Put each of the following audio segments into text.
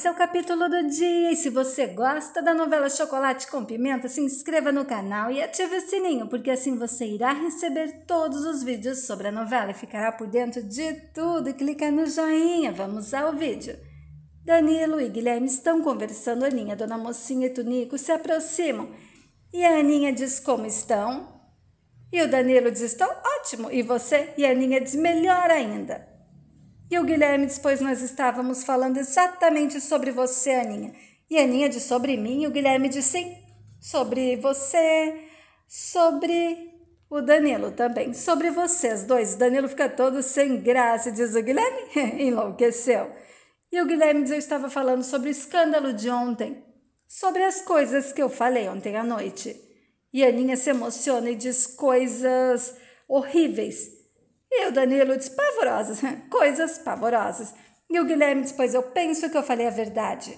esse é o capítulo do dia. E se você gosta da novela Chocolate com Pimenta, se inscreva no canal e ative o sininho, porque assim você irá receber todos os vídeos sobre a novela e ficará por dentro de tudo. clica no joinha. Vamos ao vídeo. Danilo e Guilherme estão conversando. Aninha, Dona Mocinha e Tunico se aproximam. E a Aninha diz: Como estão? E o Danilo diz: Estou ótimo. E você? E a Aninha diz: Melhor ainda. E o Guilherme disse, pois nós estávamos falando exatamente sobre você, Aninha. E a Aninha disse sobre mim, e o Guilherme disse sim, sobre você, sobre o Danilo também, sobre vocês dois. O Danilo fica todo sem graça, diz o Guilherme, enlouqueceu. E o Guilherme diz, eu estava falando sobre o escândalo de ontem, sobre as coisas que eu falei ontem à noite. E a Aninha se emociona e diz coisas horríveis. E o Danilo diz: pavorosas, coisas pavorosas. E o Guilherme diz: pois eu penso que eu falei a verdade.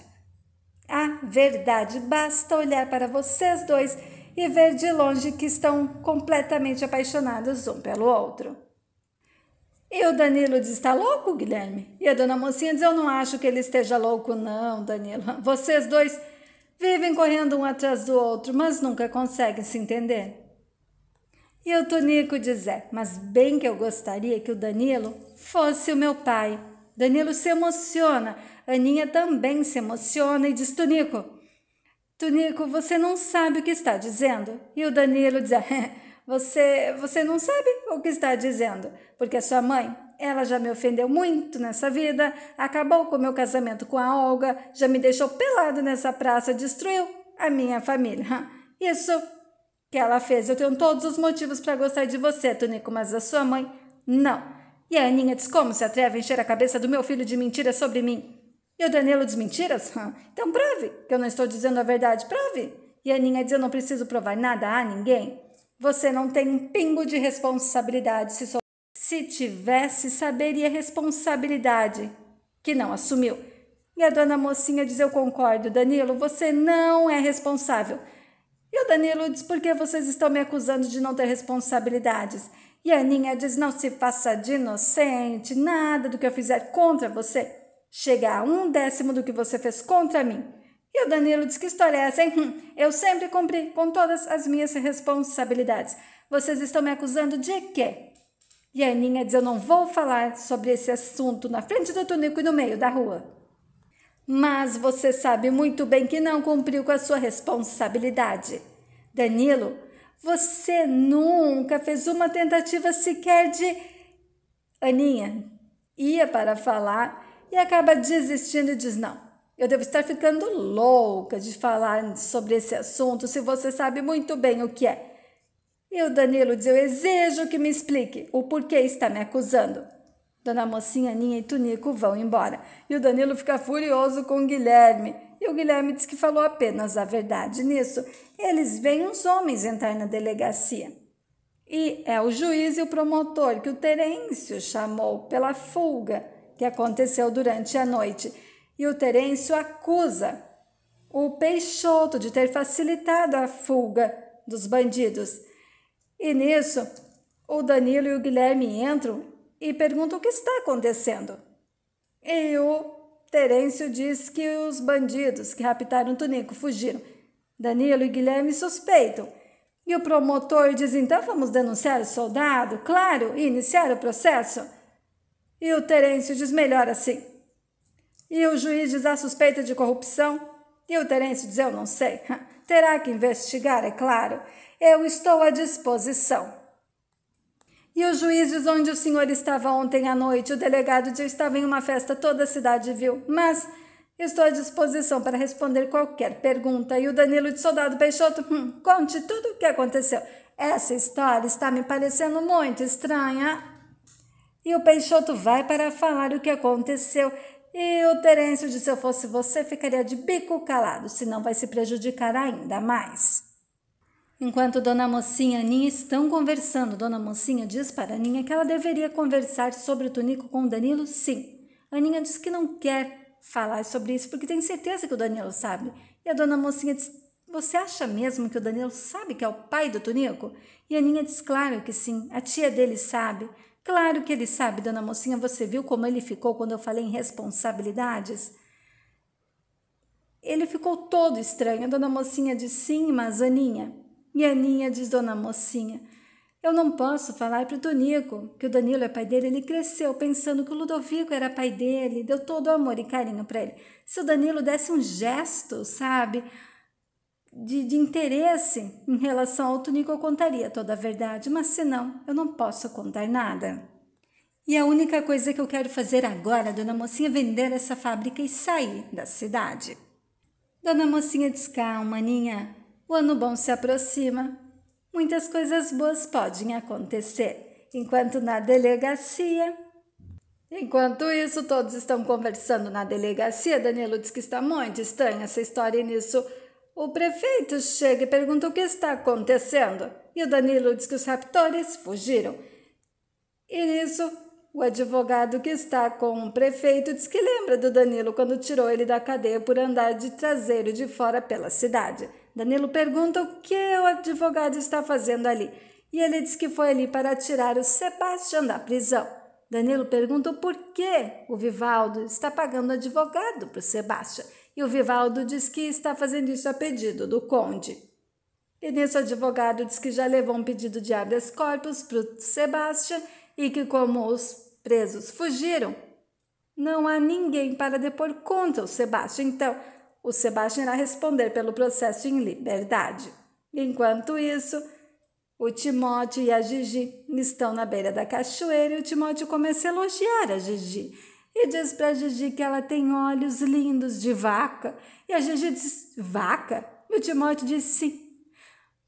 A verdade, basta olhar para vocês dois e ver de longe que estão completamente apaixonados um pelo outro. E o Danilo diz: está louco, Guilherme? E a dona Mocinha diz: eu não acho que ele esteja louco, não, Danilo. Vocês dois vivem correndo um atrás do outro, mas nunca conseguem se entender. E o Tonico dizer, mas bem que eu gostaria que o Danilo fosse o meu pai. Danilo se emociona, Aninha também se emociona e diz, Tonico, Tonico, você não sabe o que está dizendo. E o Danilo diz, ah, você, você não sabe o que está dizendo, porque a sua mãe, ela já me ofendeu muito nessa vida, acabou com o meu casamento com a Olga, já me deixou pelado nessa praça, destruiu a minha família. Isso que ela fez. Eu tenho todos os motivos para gostar de você, Tonico, mas a sua mãe, não. E a Aninha diz: Como se atreve a encher a cabeça do meu filho de mentiras sobre mim? E o Danilo diz: Mentiras? Então prove que eu não estou dizendo a verdade, prove. E a Aninha diz: Eu não preciso provar nada a ninguém. Você não tem um pingo de responsabilidade. Se, sou... se tivesse, saberia responsabilidade, que não assumiu. E a dona mocinha diz: Eu concordo, Danilo, você não é responsável. E o Danilo diz: Por que vocês estão me acusando de não ter responsabilidades? E a Aninha diz: Não se faça de inocente, nada do que eu fizer contra você chega a um décimo do que você fez contra mim. E o Danilo diz: Que história é essa, hein? Hum, eu sempre cumpri com todas as minhas responsabilidades. Vocês estão me acusando de quê? E a Aninha diz: Eu não vou falar sobre esse assunto na frente do Tonico e no meio da rua. Mas você sabe muito bem que não cumpriu com a sua responsabilidade. Danilo, você nunca fez uma tentativa sequer de. Aninha ia para falar e acaba desistindo e diz: Não, eu devo estar ficando louca de falar sobre esse assunto se você sabe muito bem o que é. E o Danilo diz: Eu exijo que me explique o porquê está me acusando. Dona Mocinha, Aninha e Tunico vão embora. E o Danilo fica furioso com o Guilherme. E o Guilherme diz que falou apenas a verdade nisso. Eles veem uns homens entrar na delegacia. E é o juiz e o promotor que o Terêncio chamou pela fuga que aconteceu durante a noite. E o Terêncio acusa o Peixoto de ter facilitado a fuga dos bandidos. E nisso, o Danilo e o Guilherme entram e pergunta o que está acontecendo. E o Terêncio diz que os bandidos que raptaram Tunico fugiram. Danilo e Guilherme suspeitam. E o promotor diz: então vamos denunciar o soldado, claro, e iniciar o processo. E o Terêncio diz: melhor assim. E o juiz diz: há suspeita de corrupção. E o Terêncio diz: eu não sei. Terá que investigar, é claro. Eu estou à disposição. E os juízes onde o senhor estava ontem à noite, o delegado de eu estava em uma festa, toda a cidade viu. Mas estou à disposição para responder qualquer pergunta. E o Danilo de Soldado Peixoto, hum, conte tudo o que aconteceu. Essa história está me parecendo muito estranha. E o Peixoto vai para falar o que aconteceu. E o Terêncio disse: Se eu fosse você, ficaria de bico calado, senão vai se prejudicar ainda mais. Enquanto Dona Mocinha e Aninha estão conversando, Dona Mocinha diz para Aninha que ela deveria conversar sobre o Tonico com o Danilo, sim. Aninha diz que não quer falar sobre isso porque tem certeza que o Danilo sabe. E a Dona Mocinha diz: Você acha mesmo que o Danilo sabe que é o pai do Tonico? E Aninha diz: Claro que sim, a tia dele sabe. Claro que ele sabe, Dona Mocinha, você viu como ele ficou quando eu falei em responsabilidades? Ele ficou todo estranho. A Dona Mocinha disse: Sim, mas Aninha. E Aninha diz Dona Mocinha: Eu não posso falar para o Tonico, que o Danilo é pai dele. Ele cresceu pensando que o Ludovico era pai dele, deu todo o amor e carinho para ele. Se o Danilo desse um gesto, sabe? De, de, interesse em relação ao Tonico, eu contaria toda a verdade, mas se não, eu não posso contar nada. E a única coisa que eu quero fazer agora, Dona Mocinha, é vender essa fábrica e sair da cidade. Dona Mocinha diz: Calma, Aninha, o ano bom se aproxima. Muitas coisas boas podem acontecer, enquanto na delegacia. Enquanto isso, todos estão conversando na delegacia. Danilo diz que está muito estranha essa história e nisso o prefeito chega e pergunta o que está acontecendo. E o Danilo diz que os raptores fugiram. E nisso, o advogado que está com o prefeito diz que lembra do Danilo quando tirou ele da cadeia por andar de traseiro de fora pela cidade. Danilo pergunta o que o advogado está fazendo ali. E ele diz que foi ali para tirar o Sebastião da prisão. Danilo pergunta por que o Vivaldo está pagando advogado para o Sebastião. E o Vivaldo diz que está fazendo isso a pedido do Conde. E nisso o advogado diz que já levou um pedido de habeas corpus para o Sebastião e que, como os presos fugiram, não há ninguém para depor contra o Sebastião. Então, o Sebastião irá responder pelo processo em liberdade. Enquanto isso, o Timóteo e a Gigi estão na beira da cachoeira e o Timóteo começa a elogiar a Gigi. E diz para a Gigi que ela tem olhos lindos de vaca. E a Gigi diz: Vaca? E o Timóteo diz: Sim.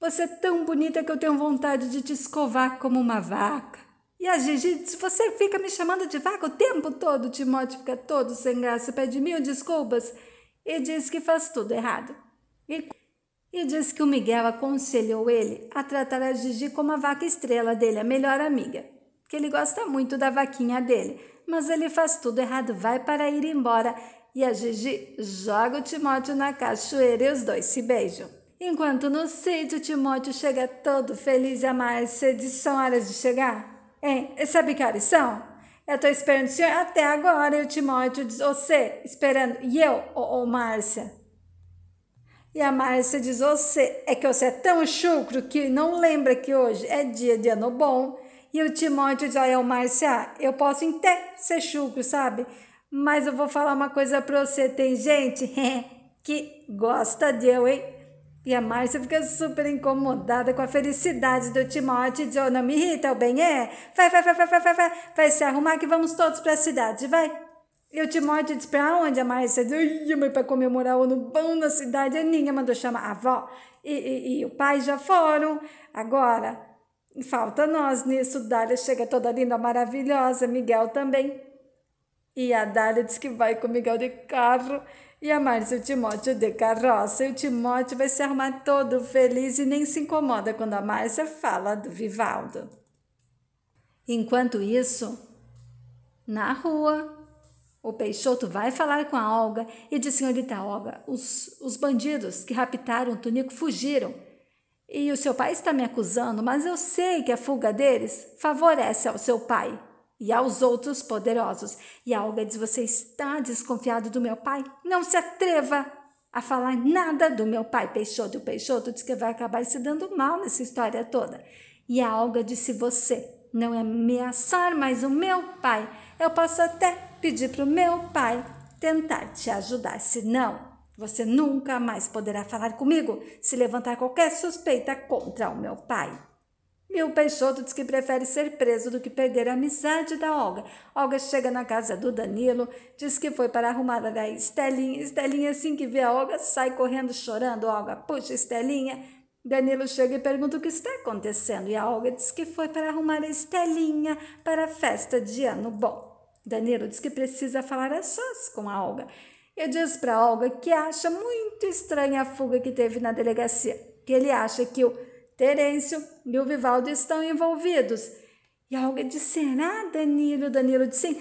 Você é tão bonita que eu tenho vontade de te escovar como uma vaca. E a Gigi diz: Você fica me chamando de vaca o tempo todo. O Timóteo fica todo sem graça, pede mil desculpas e diz que faz tudo errado. E, e diz que o Miguel aconselhou ele a tratar a Gigi como a vaca estrela dele, a melhor amiga. Que ele gosta muito da vaquinha dele, mas ele faz tudo errado, vai para ir embora. E a Gigi joga o Timóteo na cachoeira e os dois se beijam. Enquanto no sítio, Timóteo chega todo feliz e a Márcia diz: são horas de chegar? Hein? E sabe que horas são? Eu estou esperando o senhor até agora. E o Timóteo diz: Você, esperando. E eu, ô, Márcia? E a Márcia diz: Você, é que você é tão chucro que não lembra que hoje é dia de ano bom. E o Timóteo diz: Olha, o Márcia, eu posso até ser chucro, sabe? Mas eu vou falar uma coisa pra você: tem gente que gosta de eu, hein? E a Márcia fica super incomodada com a felicidade do Timote. Joe, oh, não me irrita, o bem é. Vai, vai, vai, vai, vai, vai, vai. Vai se arrumar que vamos todos para a cidade, vai. E o Timóteo diz pra onde a Márcia? Diz, mas pra comemorar o ano bom na cidade, a Ninha mandou chamar a avó e, e, e o pai já foram. Agora, falta nós nisso. Dália chega toda linda, maravilhosa, Miguel também. E a Dália diz que vai com o Miguel de carro e amar seu Timóteo de carroça. E o Timóteo vai se arrumar todo feliz e nem se incomoda quando a Márcia fala do Vivaldo. Enquanto isso, na rua, o Peixoto vai falar com a Olga e diz: Senhorita Olga, os, os bandidos que raptaram o Tunico fugiram. E o seu pai está me acusando, mas eu sei que a fuga deles favorece ao seu pai e aos outros poderosos. E Alga diz: Você está desconfiado do meu pai? Não se atreva a falar nada do meu pai. Peixoto, Peixoto diz que vai acabar se dando mal nessa história toda. E a Alga disse: Você não é ameaçar mais o meu pai. Eu posso até pedir para o meu pai tentar te ajudar. Se não, você nunca mais poderá falar comigo se levantar qualquer suspeita contra o meu pai. E o Peixoto diz que prefere ser preso do que perder a amizade da Olga. Olga chega na casa do Danilo, diz que foi para arrumar a Estelinha. Estelinha, assim que vê a Olga, sai correndo chorando. Olga puxa Estelinha. Danilo chega e pergunta o que está acontecendo. E a Olga diz que foi para arrumar a Estelinha para a festa de ano bom. Danilo diz que precisa falar a sós com a Olga. E diz para a Olga que acha muito estranha a fuga que teve na delegacia. Que ele acha que o Terêncio e o Vivaldo estão envolvidos. E a Olga disse: Ah, Danilo, Danilo disse: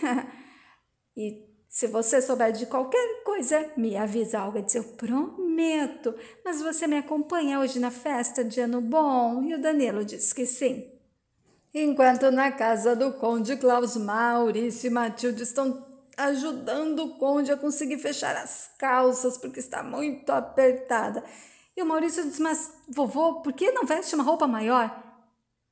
E se você souber de qualquer coisa, me avisa. A Olga disse: Eu prometo, mas você me acompanha hoje na festa de Ano Bom? E o Danilo disse que sim. Enquanto na casa do Conde Klaus, Maurício e Matilde estão ajudando o Conde a conseguir fechar as calças porque está muito apertada. E o Maurício diz: Mas vovô, por que não veste uma roupa maior?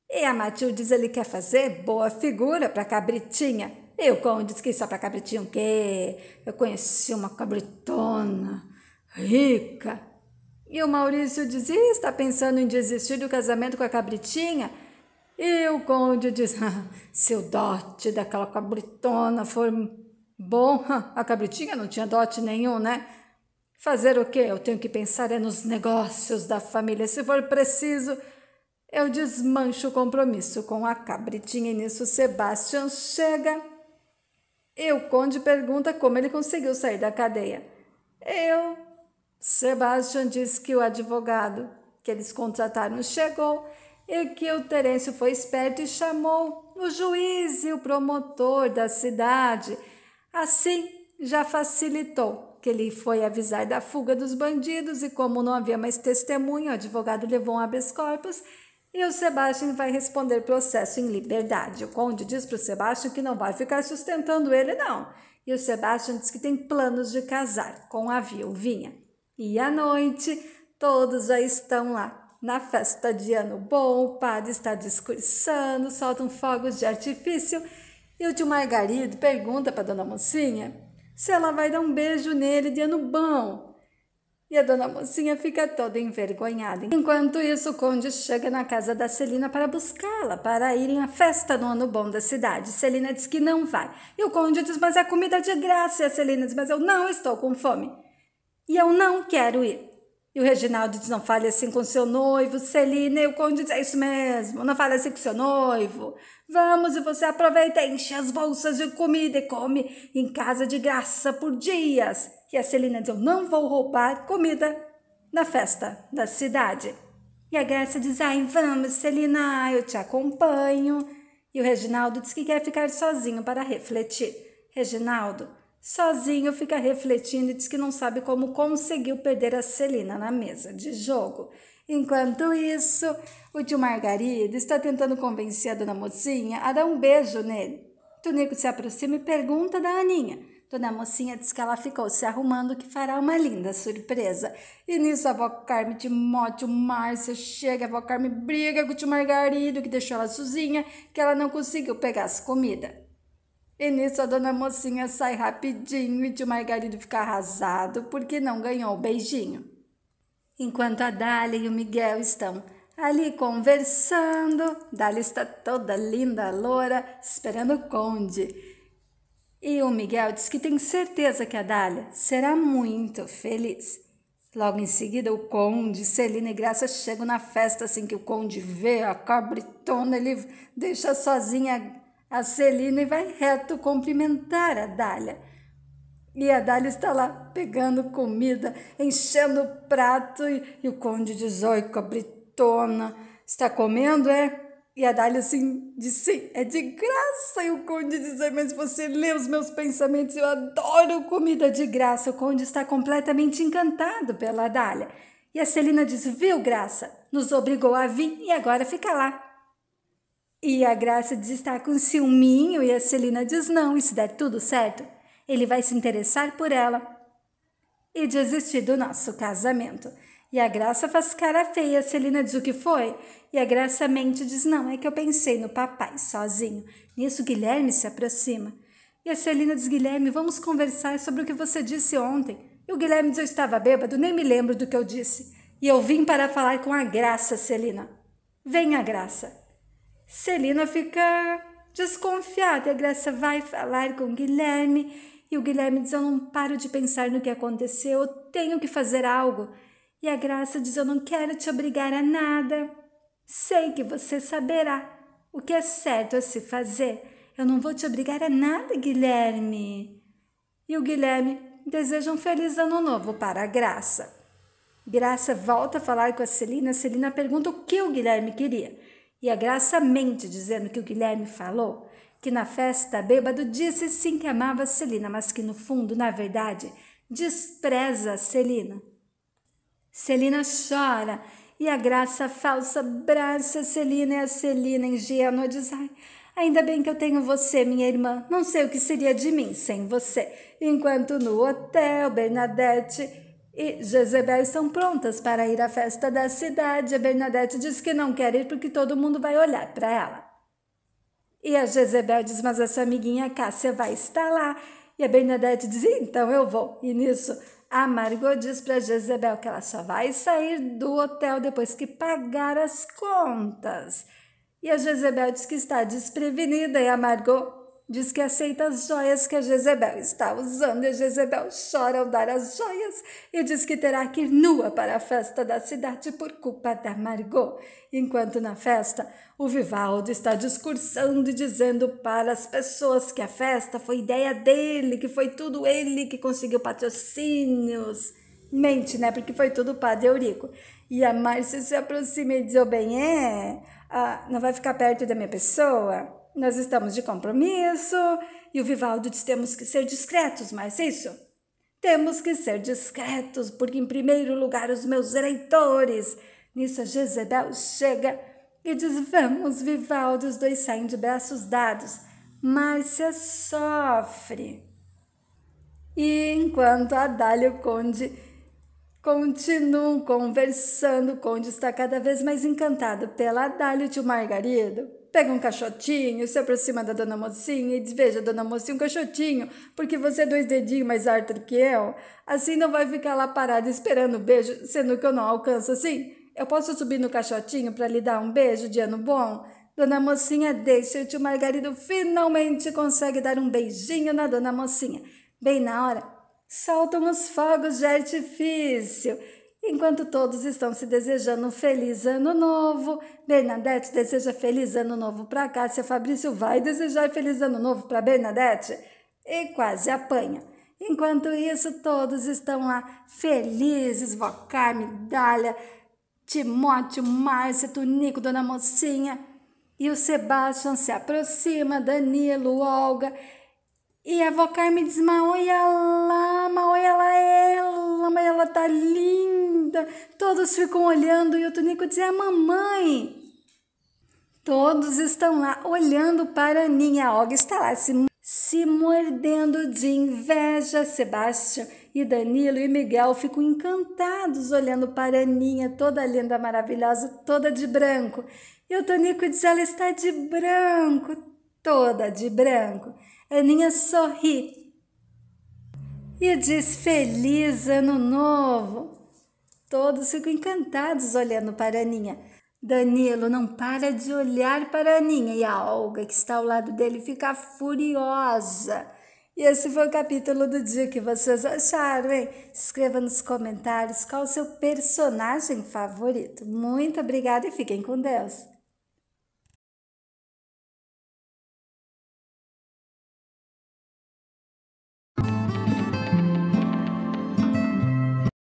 E a Matilde diz: Ele quer fazer boa figura para cabritinha. E o Conde diz que só para cabritinha o quê? Eu conheci uma cabritona rica. E o Maurício diz: está pensando em desistir do casamento com a cabritinha? E o conde diz: ah, se o dote daquela cabritona for bom, a cabritinha não tinha dote nenhum, né? Fazer o quê? Eu tenho que pensar é nos negócios da família. Se for preciso, eu desmancho o compromisso com a cabritinha. E nisso, Sebastian chega. E o conde pergunta como ele conseguiu sair da cadeia. Eu. Sebastian diz que o advogado que eles contrataram chegou e que o Terêncio foi esperto e chamou o juiz e o promotor da cidade. Assim, já facilitou que ele foi avisar da fuga dos bandidos e como não havia mais testemunho, o advogado levou um habeas corpus e o Sebastian vai responder processo em liberdade. O conde diz para o Sebastian que não vai ficar sustentando ele, não. E o Sebastian diz que tem planos de casar com a viuvinha. E à noite, todos já estão lá. Na festa de ano bom, o padre está discursando, soltam fogos de artifício. E o tio Margarido pergunta para a dona mocinha se ela vai dar um beijo nele de ano bom. E a dona mocinha fica toda envergonhada. Enquanto isso, o conde chega na casa da Celina para buscá-la, para irem à festa no ano bom da cidade. Celina diz que não vai. E o conde diz, mas é comida de graça. E a Celina diz, mas eu não estou com fome. E eu não quero ir. E o Reginaldo diz: não fale assim com seu noivo. Celina e o Conde diz: é isso mesmo, não fale assim com seu noivo. Vamos e você aproveita, enche as bolsas de comida e come em casa de graça por dias. E a Celina diz: eu não vou roubar comida na festa da cidade. E a Graça diz: ai, vamos, Celina, eu te acompanho. E o Reginaldo diz que quer ficar sozinho para refletir. Reginaldo, Sozinho fica refletindo e diz que não sabe como conseguiu perder a Celina na mesa de jogo. Enquanto isso, o tio Margarido está tentando convencer a dona Mocinha a dar um beijo nele. Tonico se aproxima e pergunta da Aninha. Dona Mocinha diz que ela ficou se arrumando que fará uma linda surpresa. E nisso a avó Carme, Timóteo, Márcia chega, a avó Carme briga com o tio Margarido, que deixou ela sozinha, que ela não conseguiu pegar as comidas. E nisso a dona mocinha sai rapidinho e tio Margarido fica arrasado porque não ganhou o beijinho. Enquanto a Dália e o Miguel estão ali conversando, Dália está toda linda, loura, esperando o conde. E o Miguel diz que tem certeza que a Dália será muito feliz. Logo em seguida, o conde, Celina e Graça chegam na festa assim que o conde vê a cabritona, ele deixa sozinha a Celina vai reto cumprimentar a Dália. E a Dália está lá pegando comida, enchendo o prato e, e o conde de Zóico a britona. Está comendo, é? E a Dália assim diz sim, é de graça. E o conde diz, mas você lê os meus pensamentos, eu adoro comida de graça. O conde está completamente encantado pela Dália. E a Celina diz, viu, graça, nos obrigou a vir e agora fica lá. E a Graça diz estar tá com ciúminho e a Celina diz não, e se der tudo certo, ele vai se interessar por ela e desistir do nosso casamento. E a Graça faz cara feia, a Celina diz o que foi, e a Graça mente diz não, é que eu pensei no papai sozinho. Nisso Guilherme se aproxima. E a Celina diz Guilherme, vamos conversar sobre o que você disse ontem. E o Guilherme diz eu estava bêbado, nem me lembro do que eu disse. E eu vim para falar com a Graça, Celina. Vem a Graça. Celina fica desconfiada e a Graça vai falar com Guilherme e o Guilherme diz: Eu não paro de pensar no que aconteceu, eu tenho que fazer algo. E a Graça diz: Eu não quero te obrigar a nada. Sei que você saberá o que é certo a se fazer. Eu não vou te obrigar a nada, Guilherme. E o Guilherme deseja um feliz ano novo para a Graça. Graça volta a falar com a Celina. A Celina pergunta o que o Guilherme queria. E a Graça mente dizendo que o Guilherme falou que na festa bêbado disse sim que amava Celina, mas que no fundo, na verdade, despreza Celina. Celina chora e a graça falsa abraça Celina e a Celina ingênua diz: Ai, ainda bem que eu tenho você, minha irmã. Não sei o que seria de mim sem você. Enquanto no hotel Bernadette e Jezebel são prontas para ir à festa da cidade. A Bernadette diz que não quer ir porque todo mundo vai olhar para ela. E a Jezebel diz: Mas a sua amiguinha Cássia vai estar lá. E a Bernadette diz: Então eu vou. E nisso, a Margot diz para Jezebel que ela só vai sair do hotel depois que pagar as contas. E a Jezebel diz que está desprevenida e a Margot Diz que aceita as joias que a Jezebel está usando e a Jezebel chora ao dar as joias e diz que terá que ir nua para a festa da cidade por culpa da Margot. Enquanto na festa, o Vivaldo está discursando e dizendo para as pessoas que a festa foi ideia dele, que foi tudo ele que conseguiu patrocínios. Mente, né? Porque foi tudo o padre Eurico. E a Márcia se aproxima e diz: oh, bem, é, ah, não vai ficar perto da minha pessoa? nós estamos de compromisso, e o Vivaldo diz: temos que ser discretos, mas é isso? Temos que ser discretos, porque em primeiro lugar os meus eleitores. Nisso a Jezebel chega e diz: Vamos, Vivaldo, os dois saem de braços dados. Márcia sofre. E enquanto Adália e o Conde continuam conversando, o Conde está cada vez mais encantado pela Adália e o tio Margarido pega um caixotinho, se aproxima da dona mocinha e diz: Veja, dona mocinha, um caixotinho, porque você é dois dedinhos mais alto que eu. Assim não vai ficar lá parada esperando o beijo, sendo que eu não alcanço assim. Eu posso subir no caixotinho para lhe dar um beijo de ano bom? Dona mocinha deixa, o tio Margarido finalmente consegue dar um beijinho na dona mocinha. Bem na hora, soltam os fogos de artifício Enquanto todos estão se desejando um feliz ano novo, Bernadette deseja feliz ano novo para Cássia, Fabrício vai desejar feliz ano novo para Bernadette e quase apanha. Enquanto isso, todos estão lá felizes, Vocar, Medalha, Timóteo, Márcia, Tunico, Dona Mocinha. E o Sebastian se aproxima, Danilo, Olga. E a Vocar me diz, olha lá, olha lá, ela, mas ela tá linda linda. Todos ficam olhando e o Tunico diz: É mamãe. Todos estão lá olhando para a Aninha. A Og está lá se, se mordendo de inveja. Sebastião e Danilo e Miguel ficam encantados olhando para a Aninha, toda linda, maravilhosa, toda de branco. E o Tonico diz: Ela está de branco, toda de branco. A Aninha sorri e diz: Feliz Ano Novo! Todos ficam encantados olhando para Aninha. Danilo não para de olhar para Aninha e a Olga, que está ao lado dele, fica furiosa. E esse foi o capítulo do dia que vocês acharam, hein? Escreva nos comentários qual o seu personagem favorito. Muito obrigada e fiquem com Deus!